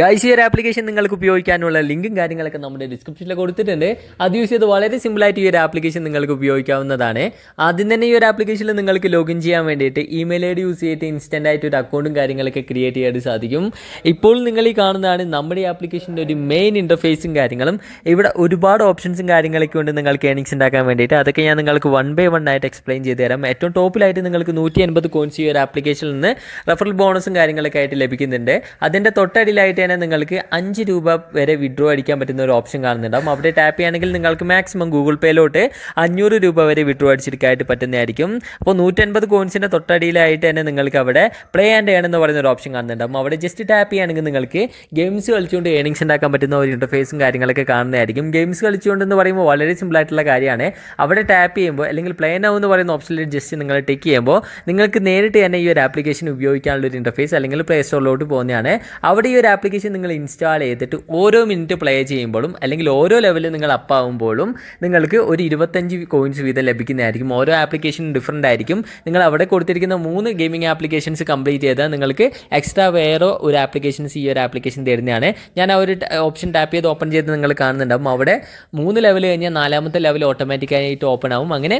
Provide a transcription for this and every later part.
guys ഈ ഒരു application നിങ്ങൾക്ക് ഉപയോഗിക്കാനുള്ള ലിങ്കും കാര്യങ്ങളൊക്കെ നമ്മുടെ ഡിസ്ക്രിപ്ഷനിൽ കൊടുത്തിട്ടുണ്ട് അത് യൂസ് ചെയ്ത് വളരെ സിമ്പിളായിട്ട് ഈ ഒരു ആപ്ലിക്കേഷൻ നിങ്ങൾക്ക് ഉപയോഗിക്കാവുന്നതാണ് ആദ്യം തന്നെ ഈ ഒരു ആപ്ലിക്കേഷനിൽ നിങ്ങൾക്ക് ലോഗിൻ ചെയ്യാൻ വേണ്ടിയിട്ട് ഇമെയിൽ ഐ ഡി യൂസ് ചെയ്തിട്ട് ഇൻസ്റ്റൻ്റ് ആയിട്ട് ഒരു അക്കൗണ്ടും കാര്യങ്ങളൊക്കെ ക്രിയേറ്റ് ചെയ്യാൻ സാധിക്കും ഇപ്പോൾ നിങ്ങൾ ഈ കാണുന്നതാണ് നമ്മുടെ ഈ ആപ്ലിക്കേഷൻ്റെ ഒരു മെയിൻ ഇൻ്റർഫേസും കാര്യങ്ങളും ഇവിടെ ഒരുപാട് ഓപ്ഷൻസും കാര്യങ്ങളൊക്കെ ഉണ്ട് നിങ്ങൾക്ക് ഏണിങ്സ് ഉണ്ടാക്കാൻ വേണ്ടിയിട്ട് അതൊക്കെ ഞാൻ നിങ്ങൾക്ക് വൺ ബൈ വൺ ആയിട്ട് എക്സ്പ്ലെയിൻ ചെയ്ത് തരാം ഏറ്റവും ടോപ്പിലായിട്ട് നിങ്ങൾക്ക് നൂറ്റി എൺപത് കോൺസ് ഈ ഒരു ആപ്ലിക്കേഷനിൽ നിന്ന് റെഫറൽ ബോണസും കാര്യങ്ങളൊക്കെ ആയിട്ട് ലഭിക്കുന്നുണ്ട് അതിൻ്റെ തൊട്ടടിയിലായിട്ട് തന്നെ നിങ്ങൾക്ക് അഞ്ച് രൂപ വരെ വിഡ്രോ അടിക്കാൻ പറ്റുന്ന ഒരു ഓപ്ഷൻ കാണുന്നുണ്ടാവും അവിടെ ടാപ്പ് ചെയ്യുകയാണെങ്കിൽ നിങ്ങൾക്ക് മാക്സിമം ഗൂഗിൾ പേയിലോട്ട് അഞ്ഞൂറ് രൂപ വരെ വിഡ്രോ അടിച്ചെടുക്കാനായിട്ട് പറ്റുന്നതായിരിക്കും അപ്പോൾ നൂറ്റൻപത് കോയിൻസിൻ്റെ തൊട്ടടിയിലായിട്ട് തന്നെ നിങ്ങൾക്ക് അവിടെ പ്ലേ ആൻഡ് ഏൺ എന്ന് പറയുന്ന ഒരു ഓപ്ഷൻ കാണുന്നുണ്ടാവും അവിടെ ജസ്റ്റ് ടാപ്പ് ചെയ്യുകയാണെങ്കിൽ നിങ്ങൾക്ക് ഗെയിംസ് കളിച്ചുകൊണ്ട് ഏണിങ്സ് ഉണ്ടാക്കാൻ പറ്റുന്ന ഒരു ഇൻ്റർഫേസും കാര്യങ്ങളൊക്കെ കാണുന്നതായിരിക്കും ഗെയിംസ് കളിച്ചുകൊണ്ട് എന്ന് പറയുമ്പോൾ വളരെ സിമ്പിളായിട്ടുള്ള കാര്യമാണ് അവിടെ ടാപ്പ് ചെയ്യുമ്പോൾ അല്ലെങ്കിൽ പ്ലേ നൗ എന്ന് പറയുന്ന ഓപ്ഷനിൽ ജസ്റ്റ് നിങ്ങൾ ടിക്ക് ചെയ്യുമ്പോൾ നിങ്ങൾക്ക് നേരിട്ട് തന്നെ ഈ ഒരു ആപ്ലിക്കേഷൻ ഉപയോഗിക്കാനുള്ള ഒരു ഇൻ്റർഫേസ് അല്ലെങ്കിൽ പ്ലേ സ്റ്റോറിലോട്ട് പോകുന്നതാണ് അവിടെ ഈ ഒരു ആപ്ലിക്കേഷൻ ആപ്ലിക്കേഷൻ നിങ്ങൾ ഇൻസ്റ്റാൾ ചെയ്തിട്ട് ഓരോ മിനിറ്റ് പ്ലേ ചെയ്യുമ്പോഴും അല്ലെങ്കിൽ ഓരോ ലെവലിൽ നിങ്ങൾ അപ്പ് ആകുമ്പോഴും നിങ്ങൾക്ക് ഒരു ഇരുപത്തഞ്ച് കോയിൻസ് വീതം ലഭിക്കുന്നതായിരിക്കും ഓരോ ആപ്ലിക്കേഷനും ഡിഫറൻ്റ് ആയിരിക്കും നിങ്ങൾ അവിടെ കൊടുത്തിരിക്കുന്ന മൂന്ന് ഗെയിമിംഗ് ആപ്ലിക്കേഷൻസ് കംപ്ലീറ്റ് ചെയ്താൽ നിങ്ങൾക്ക് എക്സ്ട്രാ വേറെ ഒരു ആപ്ലിക്കേഷൻസ് ഈ ഒരു ആപ്ലിക്കേഷൻ തരുന്നതാണ് ഞാൻ ആ ഒരു ഓപ്ഷൻ ടാപ്പ് ചെയ്ത് ഓപ്പൺ ചെയ്ത് നിങ്ങൾ കാണുന്നുണ്ടാവും അവിടെ മൂന്ന് ലെവൽ കഴിഞ്ഞാൽ നാലാമത്തെ ലെവൽ ഓട്ടോമാറ്റിക്കായിട്ട് ഓപ്പൺ ആവും അങ്ങനെ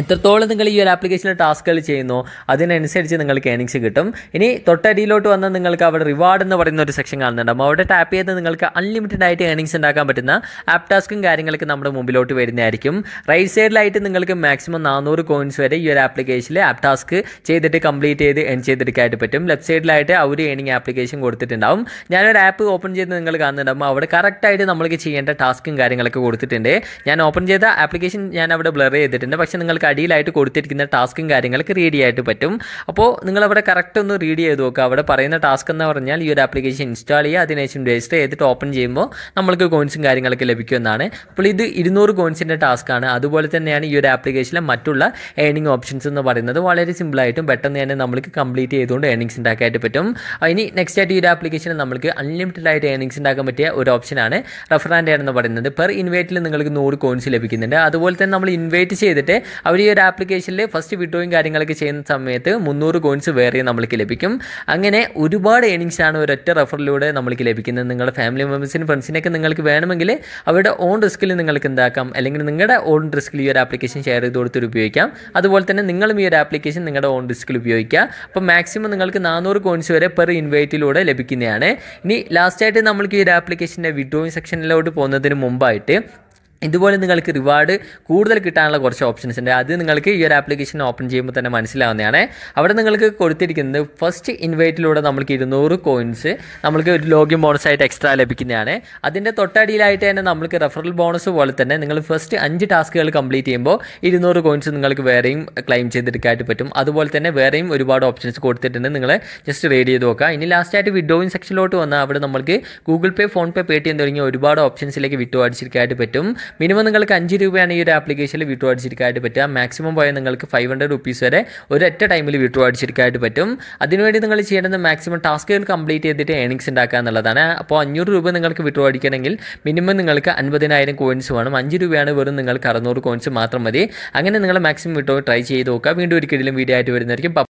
എത്രത്തോളം നിങ്ങൾ ഈ ഒരു ആപ്ലിക്കേഷനിൽ ടാസ്കുകൾ ചെയ്യുന്നു അതിനനുസരിച്ച് നിങ്ങൾക്ക് ഏണിങ്സ് കിട്ടും ഇനി തൊട്ടടിയിലോട്ട് വന്നാൽ നിങ്ങൾക്ക് അവിടെ റിവാർഡ് എന്ന് പറയുന്ന ഒരു സെക്ഷൻ അപ്പോൾ അവിടെ ടാപ്പ് ചെയ്ത് നിങ്ങൾക്ക് അൺലിമിറ്റഡ് ആയിട്ട് ഏണിങ്സ് ഉണ്ടാക്കാൻ പറ്റുന്ന ആപ്പ് ടാസ്കും കാര്യങ്ങളൊക്കെ നമ്മുടെ മുമ്പിലോട്ട് വരുന്നതായിരിക്കും റൈറ്റ് സൈഡിലായിട്ട് നിങ്ങൾക്ക് മാക്സിമം നാനൂറ് കോയിൻസ് വരെ ഈ ഒരു ആപ്ലിക്കേഷനിൽ ആപ്പ് ടാസ്ക് ചെയ്തിട്ട് കംപ്ലീറ്റ് ചെയ്ത് എൺ ചെയ്തെടുക്കാനായിട്ട് പറ്റും ലെഫ്റ്റ് സൈഡിലായിട്ട് അവർ ഒരു ഏണിങ് ആപ്ലിക്കേഷൻ കൊടുത്തിട്ടുണ്ടാവും ഞാനൊരു ആപ്പ് ഓപ്പൺ ചെയ്ത് നിങ്ങൾ അപ്പോൾ അവിടെ കറക്റ്റായിട്ട് നമ്മൾക്ക് ചെയ്യേണ്ട ടാസ്കും കാര്യങ്ങളൊക്കെ കൊടുത്തിട്ടുണ്ട് ഞാൻ ഓപ്പൺ ചെയ്ത ആപ്ലിക്കേഷൻ ഞാൻ അവിടെ ബ്ലർ ചെയ്തിട്ടുണ്ട് പക്ഷേ നിങ്ങൾക്ക് അടിയിലായിട്ട് കൊടുത്തിരിക്കുന്ന ടാസ്കും കാര്യങ്ങളൊക്കെ റീഡ് ചെയ്യാനായിട്ട് പറ്റും അപ്പോൾ അവിടെ കറക്റ്റ് ഒന്ന് റീഡ് ചെയ്ത് നോക്കുക അവിടെ പറയുന്ന ടാസ്ക് എന്ന് പറഞ്ഞാൽ ഈ ഒരു ആപ്ലിക്കേഷൻ ഇൻസ്റ്റാൾ ചെയ്യുക അതിനുശേഷം രജിസ്റ്റർ ചെയ്തിട്ട് ഓപ്പൺ ചെയ്യുമ്പോൾ നമ്മൾക്ക് കോയിൻസും കാര്യങ്ങളൊക്കെ ലഭിക്കുമെന്നാണ് അപ്പോൾ ഇത് ഇരുന്നൂറ് കോയിൻസിൻ്റെ ടാസ്ക്കാണ് അതുപോലെ തന്നെയാണ് ഈ ഒരു ആപ്ലിക്കേഷനിലെ മറ്റുള്ള ഏണിംഗ് ഓപ്ഷൻസ് എന്ന് പറയുന്നത് വളരെ സിമ്പിളായിട്ടും പെട്ടെന്ന് തന്നെ നമ്മൾക്ക് കംപ്ലീറ്റ് ചെയ്തുകൊണ്ട് ഏണിങ്സ് ഉണ്ടാക്കാനായിട്ട് പറ്റും ഇനി നെക്സ്റ്റ് ആയിട്ട് ഈ ഒരു ആപ്ലിക്കേഷൻ നമുക്ക് അൺലിമിറ്റഡ് ആയിട്ട് ഏണിങ്സ് ഉണ്ടാക്കാൻ പറ്റിയ ഒരു ഓപ്ഷനാണ് റെഫറാൻഡ് എന്ന് പറയുന്നത് പെർ ഇൻവൈറ്റിൽ നിങ്ങൾക്ക് നൂറ് കോയിൻസ് ലഭിക്കുന്നുണ്ട് അതുപോലെ തന്നെ നമ്മൾ ഇൻവൈറ്റ് ചെയ്തിട്ട് അവർ ഈ ഒരു ആപ്ലിക്കേഷനിൽ ഫസ്റ്റ് വിഡ്രോയും കാര്യങ്ങളൊക്കെ ചെയ്യുന്ന സമയത്ത് മുന്നൂറ് കോയിൻസ് വേറെ നമ്മൾക്ക് ലഭിക്കും അങ്ങനെ ഒരുപാട് ഏണിങ്സ് ആണ് ഒരൊറ്റ റെഫറിലൂടെ നമ്മൾക്ക് ലഭിക്കുന്നത് നിങ്ങളുടെ ഫാമിലി മെമ്പേഴ്സിനും ഫ്രണ്ട്സിനൊക്കെ നിങ്ങൾക്ക് വേണമെങ്കിൽ അവരുടെ ഓൺ റിസ്കിൽ നിങ്ങൾക്ക് എന്താക്കാം അല്ലെങ്കിൽ നിങ്ങളുടെ ഓൺ റിസ്കിൽ ഈ ഒരു ആപ്ലിക്കേഷൻ ഷെയർ ചെയ്ത് കൊടുത്തിട്ട് ഉപയോഗിക്കാം അതുപോലെ തന്നെ നിങ്ങളും ഈ ഒരു ആപ്ലിക്കേഷൻ നിങ്ങളുടെ ഓൺ റിസ്കിൽ ഉപയോഗിക്കുക അപ്പോൾ മാക്സിമം നിങ്ങൾക്ക് നാനൂറ് കോയിൻസ് വരെ പെർ ഇൻവൈറ്റിലൂടെ ലഭിക്കുന്നതാണ് ഇനി ലാസ്റ്റായിട്ട് നമ്മൾക്ക് ഈ ഒരു ആപ്ലിക്കേഷൻ്റെ വിഡ്രോയിങ് സെക്ഷനിലോട്ട് പോകുന്നതിന് മുമ്പായിട്ട് ഇതുപോലെ നിങ്ങൾക്ക് റിവാർഡ് കൂടുതൽ കിട്ടാനുള്ള കുറച്ച് ഓപ്ഷൻസ് ഉണ്ട് അത് നിങ്ങൾക്ക് ഈ ഒരു ആപ്ലിക്കേഷൻ ഓപ്പൺ ചെയ്യുമ്പോൾ തന്നെ മനസ്സിലാവുന്നതാണ് അവിടെ നിങ്ങൾക്ക് കൊടുത്തിരിക്കുന്നത് ഫസ്റ്റ് ഇൻവൈറ്റിലൂടെ നമുക്ക് ഇരുന്നൂറ് കോയിൻസ് നമുക്ക് ഒരു ലോഗിൻ ബോണസ് ആയിട്ട് എക്സ്ട്രാ ലഭിക്കുന്നതാണ് അതിൻ്റെ തൊട്ടടിയിലായിട്ട് തന്നെ നമുക്ക് റെഫറൽ ബോണസ് പോലെ തന്നെ നിങ്ങൾ ഫസ്റ്റ് അഞ്ച് ടാസ്കുകൾ കംപ്ലീറ്റ് ചെയ്യുമ്പോൾ ഇരുന്നൂറ് കോയിൻസ് നിങ്ങൾക്ക് വേറെയും ക്ലെയിം ചെയ്തെടുക്കാനായിട്ട് പറ്റും അതുപോലെ തന്നെ വേറെയും ഒരുപാട് ഓപ്ഷൻസ് കൊടുത്തിട്ടുണ്ട് നിങ്ങൾ ജസ്റ്റ് റെഡി ചെയ്ത് നോക്കുക ഇനി ലാസ്റ്റായിട്ട് വിഡോയിൻ സെക്ഷനിലോട്ട് വന്നാൽ അവിടെ നമുക്ക് ഗൂഗിൾ പേ ഫോൺ പേ പേ തുടങ്ങിയ ഒരുപാട് ഓപ്ഷൻസിലേക്ക് വിട്ടു അടിച്ചിരിക്കാനായിട്ട് പറ്റും മിനിമം നിങ്ങൾക്ക് അഞ്ച് രൂപയാണ് ഈ ഒരു ആപ്ലിക്കേഷനിൽ വീട്ടു അടിച്ചെടുക്കാനായിട്ട് പറ്റുക മാക്സിമം പോയാൽ നിങ്ങൾക്ക് ഫൈവ് ഹൺഡ്രഡ് റുപ്പീസ് വരെ ഒരൊറ്റ ടൈമിൽ വീട്ടു അടിച്ചെടുക്കാനായിട്ട് പറ്റും അതിനുവേണ്ടി നിങ്ങൾ ചെയ്യേണ്ടത് മാക്സിമം ടാസ്കുകൾ കംപ്ലീറ്റ് ചെയ്തിട്ട് ഏണിങ്സ് ഉണ്ടാക്കുക എന്നുള്ളതാണ് അപ്പോൾ അഞ്ഞൂറ് രൂപ നിങ്ങൾക്ക് വിട്ടു അടിക്കണമെങ്കിൽ മിനിമം നിങ്ങൾക്ക് അൻപതിനായിരം കോയിൻസ് വേണം അഞ്ച് രൂപയാണ് വെറും നിങ്ങൾക്ക് അറുന്നൂറ് കോയിൻസ് മാത്രം മതി അങ്ങനെ നിങ്ങൾ മാക്സിമം വിട്ടോ ട്രൈ ചെയ്ത് നോക്കുക വീണ്ടും ഒരിക്കലും വീഡിയോ ആയിട്ട് വരുന്നതായിരിക്കും